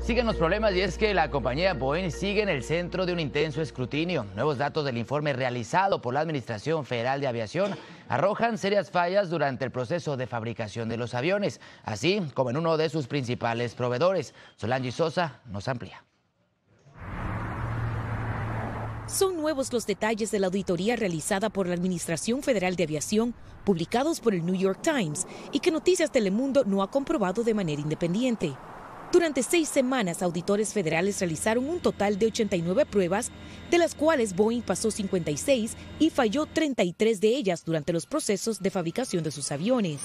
Siguen los problemas y es que la compañía Boeing sigue en el centro de un intenso escrutinio. Nuevos datos del informe realizado por la Administración Federal de Aviación arrojan serias fallas durante el proceso de fabricación de los aviones, así como en uno de sus principales proveedores. Solange Sosa nos amplía. Son nuevos los detalles de la auditoría realizada por la Administración Federal de Aviación, publicados por el New York Times, y que Noticias Telemundo no ha comprobado de manera independiente. Durante seis semanas, auditores federales realizaron un total de 89 pruebas, de las cuales Boeing pasó 56 y falló 33 de ellas durante los procesos de fabricación de sus aviones.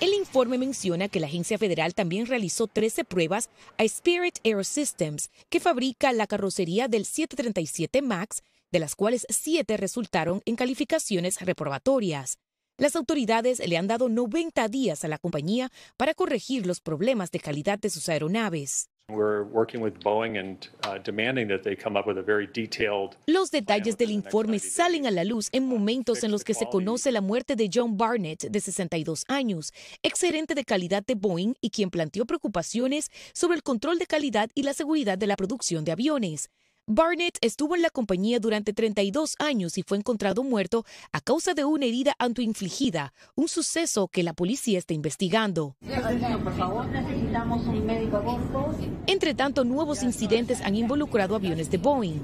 El informe menciona que la agencia federal también realizó 13 pruebas a Spirit Aerosystems, que fabrica la carrocería del 737 MAX, de las cuales 7 resultaron en calificaciones reprobatorias. Las autoridades le han dado 90 días a la compañía para corregir los problemas de calidad de sus aeronaves. Los detalles del informe salen a la luz en momentos en los que se conoce la muerte de John Barnett, de 62 años, gerente de calidad de Boeing y quien planteó preocupaciones sobre el control de calidad y la seguridad de la producción de aviones. Barnett estuvo en la compañía durante 32 años y fue encontrado muerto a causa de una herida autoinfligida, un suceso que la policía está investigando. Entre tanto, nuevos incidentes han involucrado aviones de Boeing.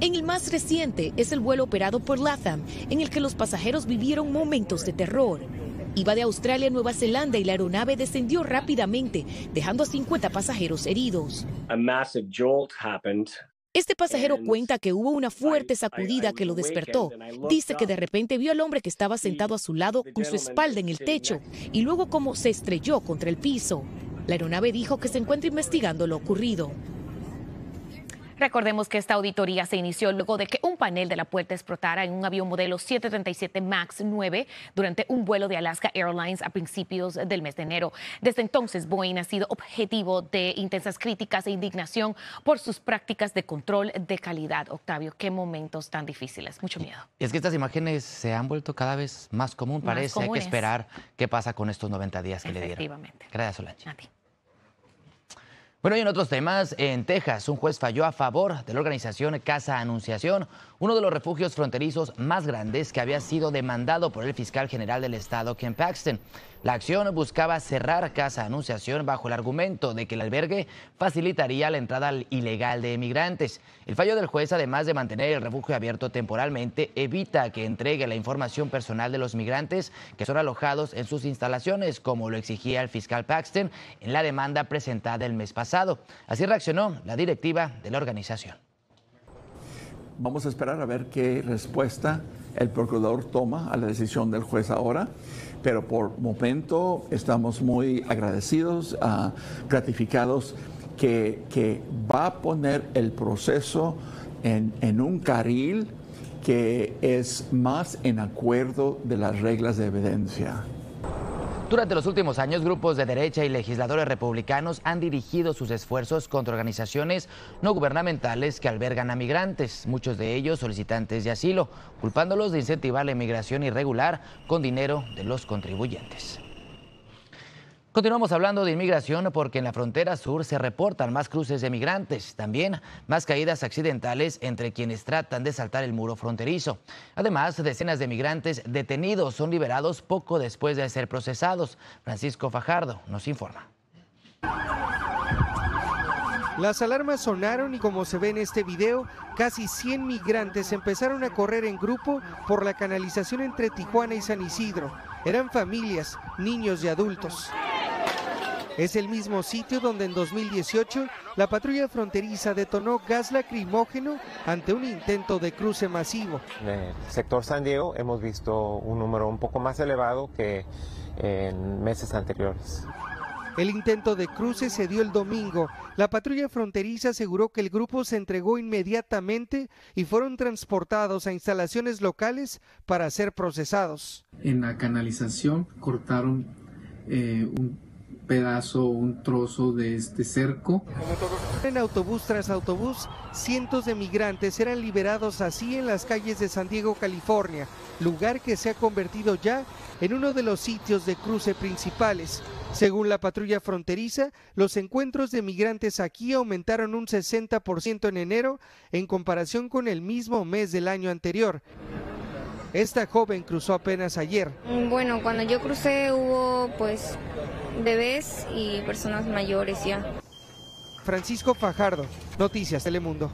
En el más reciente es el vuelo operado por Latham, en el que los pasajeros vivieron momentos de terror. Iba de Australia a Nueva Zelanda y la aeronave descendió rápidamente, dejando a 50 pasajeros heridos. Este pasajero cuenta que hubo una fuerte sacudida que lo despertó. Dice que de repente vio al hombre que estaba sentado a su lado con su espalda en el techo y luego como se estrelló contra el piso. La aeronave dijo que se encuentra investigando lo ocurrido. Recordemos que esta auditoría se inició luego de que un panel de la puerta explotara en un avión modelo 737 MAX 9 durante un vuelo de Alaska Airlines a principios del mes de enero. Desde entonces, Boeing ha sido objetivo de intensas críticas e indignación por sus prácticas de control de calidad. Octavio, qué momentos tan difíciles. Mucho miedo. es que estas imágenes se han vuelto cada vez más común, parece. Hay que esperar qué pasa con estos 90 días que le dieron. Gracias, Solange. Bueno, y en otros temas, en Texas, un juez falló a favor de la organización Casa Anunciación, uno de los refugios fronterizos más grandes que había sido demandado por el fiscal general del estado, Ken Paxton. La acción buscaba cerrar Casa Anunciación bajo el argumento de que el albergue facilitaría la entrada ilegal de emigrantes. El fallo del juez, además de mantener el refugio abierto temporalmente, evita que entregue la información personal de los migrantes que son alojados en sus instalaciones, como lo exigía el fiscal Paxton en la demanda presentada el mes pasado. Así reaccionó la directiva de la organización vamos a esperar a ver qué respuesta el procurador toma a la decisión del juez ahora, pero por momento estamos muy agradecidos, ah, gratificados que, va a poner el proceso en, en un carril que es más en acuerdo de las reglas de evidencia. Durante los últimos años, grupos de derecha y legisladores republicanos han dirigido sus esfuerzos contra organizaciones no gubernamentales que albergan a migrantes, muchos de ellos solicitantes de asilo, culpándolos de incentivar la inmigración irregular con dinero de los contribuyentes. Continuamos hablando de inmigración porque en la frontera sur se reportan más cruces de migrantes, también más caídas accidentales entre quienes tratan de saltar el muro fronterizo. Además, decenas de migrantes detenidos son liberados poco después de ser procesados. Francisco Fajardo nos informa. Las alarmas sonaron y como se ve en este video, casi 100 migrantes empezaron a correr en grupo por la canalización entre Tijuana y San Isidro. Eran familias, niños y adultos. Es el mismo sitio donde en 2018 la patrulla fronteriza detonó gas lacrimógeno ante un intento de cruce masivo. En el sector San Diego hemos visto un número un poco más elevado que en meses anteriores. El intento de cruce se dio el domingo. La patrulla fronteriza aseguró que el grupo se entregó inmediatamente y fueron transportados a instalaciones locales para ser procesados. En la canalización cortaron eh, un pedazo, un trozo de este cerco. En autobús tras autobús, cientos de migrantes eran liberados así en las calles de San Diego, California, lugar que se ha convertido ya en uno de los sitios de cruce principales. Según la patrulla fronteriza, los encuentros de migrantes aquí aumentaron un 60% en enero en comparación con el mismo mes del año anterior. Esta joven cruzó apenas ayer. Bueno, cuando yo crucé hubo pues bebés y personas mayores ya. Francisco Fajardo, Noticias Telemundo.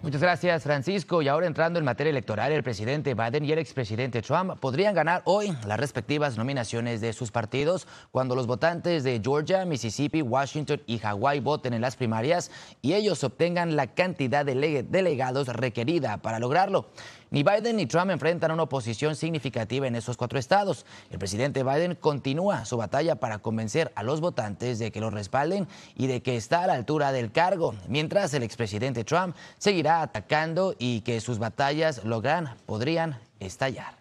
Muchas gracias, Francisco. Y ahora entrando en materia electoral, el presidente Biden y el expresidente Trump podrían ganar hoy las respectivas nominaciones de sus partidos cuando los votantes de Georgia, Mississippi, Washington y Hawái voten en las primarias y ellos obtengan la cantidad de delegados requerida para lograrlo. Ni Biden ni Trump enfrentan una oposición significativa en esos cuatro estados. El presidente Biden continúa su batalla para convencer a los votantes de que lo respalden y de que está a la altura del cargo, mientras el expresidente Trump seguirá atacando y que sus batallas logran, podrían estallar.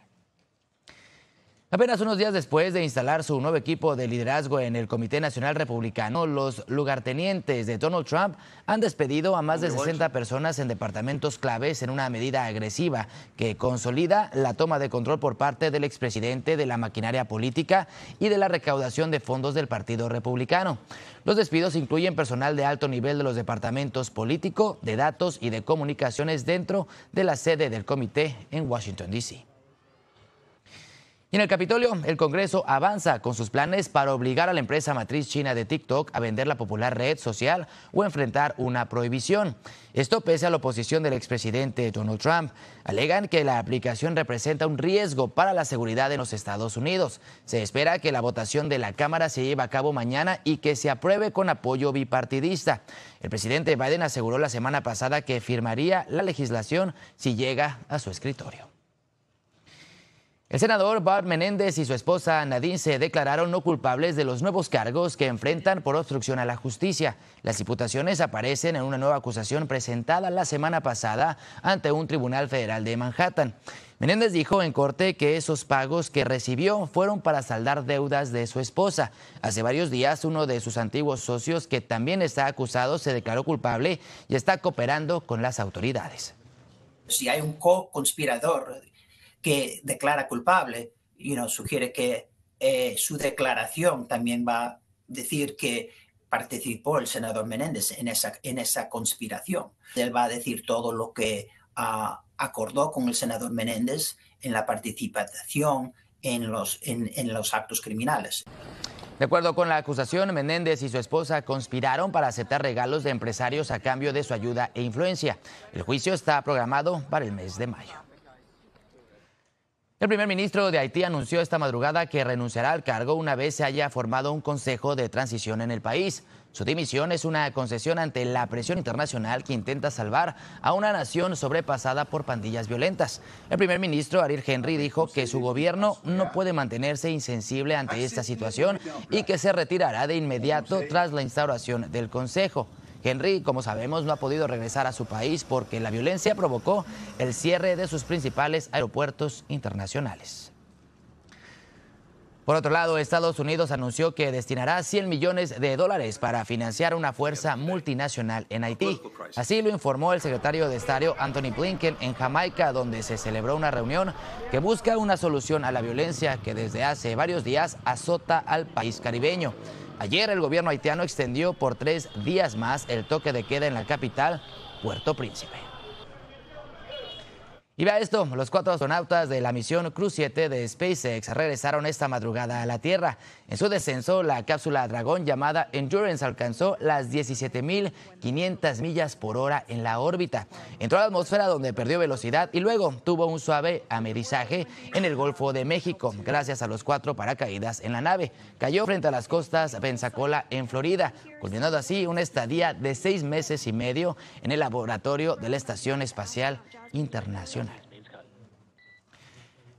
Apenas unos días después de instalar su nuevo equipo de liderazgo en el Comité Nacional Republicano, los lugartenientes de Donald Trump han despedido a más de 60 personas en departamentos claves en una medida agresiva que consolida la toma de control por parte del expresidente de la maquinaria política y de la recaudación de fondos del Partido Republicano. Los despidos incluyen personal de alto nivel de los departamentos político, de datos y de comunicaciones dentro de la sede del comité en Washington, D.C en el Capitolio, el Congreso avanza con sus planes para obligar a la empresa matriz china de TikTok a vender la popular red social o enfrentar una prohibición. Esto pese a la oposición del expresidente Donald Trump. Alegan que la aplicación representa un riesgo para la seguridad en los Estados Unidos. Se espera que la votación de la Cámara se lleve a cabo mañana y que se apruebe con apoyo bipartidista. El presidente Biden aseguró la semana pasada que firmaría la legislación si llega a su escritorio. El senador Bart Menéndez y su esposa Nadine se declararon no culpables de los nuevos cargos que enfrentan por obstrucción a la justicia. Las imputaciones aparecen en una nueva acusación presentada la semana pasada ante un tribunal federal de Manhattan. Menéndez dijo en corte que esos pagos que recibió fueron para saldar deudas de su esposa. Hace varios días uno de sus antiguos socios que también está acusado se declaró culpable y está cooperando con las autoridades. Si hay un co-conspirador que declara culpable, y nos sugiere que eh, su declaración también va a decir que participó el senador Menéndez en esa, en esa conspiración. Él va a decir todo lo que ah, acordó con el senador Menéndez en la participación en los, en los actos criminales. De acuerdo con la acusación, Menéndez y su esposa conspiraron para aceptar regalos de empresarios a cambio de su ayuda e influencia. El juicio está programado para el mes de mayo. El primer ministro de Haití anunció esta madrugada que renunciará al cargo una vez se haya formado un consejo de transición en el país. Su dimisión es una concesión ante la presión internacional que intenta salvar a una nación sobrepasada por pandillas violentas. El primer ministro Ariel Henry dijo que su gobierno no puede mantenerse insensible ante esta situación y que se retirará de inmediato tras la instauración del consejo. Henry, como sabemos, no ha podido regresar a su país porque la violencia provocó el cierre de sus principales aeropuertos internacionales. Por otro lado, Estados Unidos anunció que destinará 100 millones de dólares para financiar una fuerza multinacional en Haití. Así lo informó el secretario de Estado Anthony Blinken en Jamaica, donde se celebró una reunión que busca una solución a la violencia que desde hace varios días azota al país caribeño. Ayer el gobierno haitiano extendió por tres días más el toque de queda en la capital, Puerto Príncipe. Y vea esto, los cuatro astronautas de la misión Cruz 7 de SpaceX regresaron esta madrugada a la Tierra. En su descenso, la cápsula dragón llamada Endurance alcanzó las 17.500 millas por hora en la órbita. Entró a la atmósfera donde perdió velocidad y luego tuvo un suave amerizaje en el Golfo de México, gracias a los cuatro paracaídas en la nave. Cayó frente a las costas Pensacola en Florida, culminando así una estadía de seis meses y medio en el laboratorio de la Estación Espacial Internacional.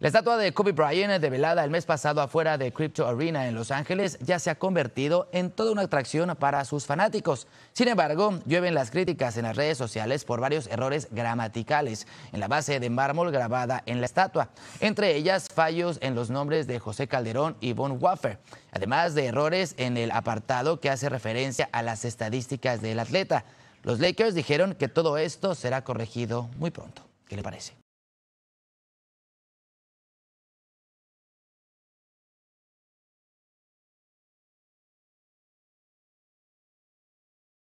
La estatua de Kobe Bryant, develada el mes pasado afuera de Crypto Arena en Los Ángeles, ya se ha convertido en toda una atracción para sus fanáticos. Sin embargo, llueven las críticas en las redes sociales por varios errores gramaticales en la base de mármol grabada en la estatua, entre ellas fallos en los nombres de José Calderón y Von Waffer, además de errores en el apartado que hace referencia a las estadísticas del atleta. Los Lakers dijeron que todo esto será corregido muy pronto. ¿Qué le parece?